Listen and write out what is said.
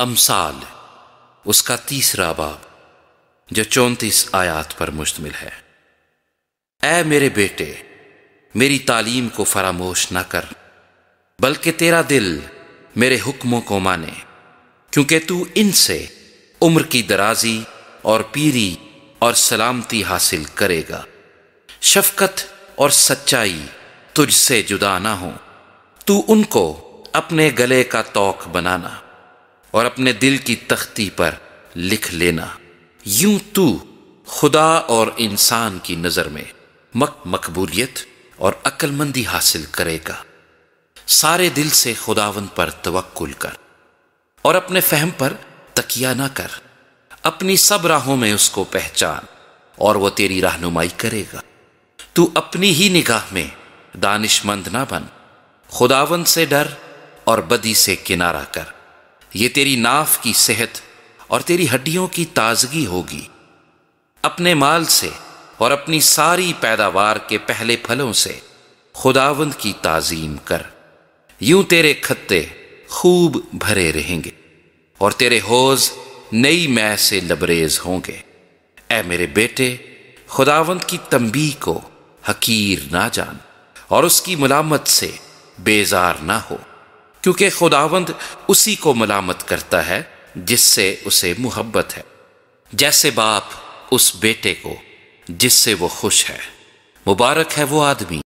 अमसाल उसका तीसरा बाब जो चौंतीस आयात पर मुश्तमिल है ए मेरे बेटे मेरी तालीम को फरामोश ना कर बल्कि तेरा दिल मेरे हुक्मों को माने क्योंकि तू इनसे उम्र की दराजी और पीरी और सलामती हासिल करेगा शफकत और सच्चाई तुझसे जुदा ना हो तू उनको अपने गले का तोक बनाना और अपने दिल की तख्ती पर लिख लेना यूं तू खुदा और इंसान की नज़र में मक मकबूलियत और अक्लमंदी हासिल करेगा सारे दिल से खुदावन पर तवक्कुल कर और अपने फहम पर तकिया ना कर अपनी सब राहों में उसको पहचान और वह तेरी रहनुमाई करेगा तू अपनी ही निगाह में दानिशमंद ना बन खुदावन से डर और बदी से किनारा कर ये तेरी नाफ की सेहत और तेरी हड्डियों की ताजगी होगी अपने माल से और अपनी सारी पैदावार के पहले फलों से खुदावंद की ताजीम कर यूं तेरे खत्ते खूब भरे रहेंगे और तेरे होज नई मै से लबरेज होंगे ए मेरे बेटे खुदावंद की तंबी को हकीर ना जान और उसकी मुलामत से बेजार ना हो क्योंकि खुदावंद उसी को मलामत करता है जिससे उसे मुहब्बत है जैसे बाप उस बेटे को जिससे वो खुश है मुबारक है वो आदमी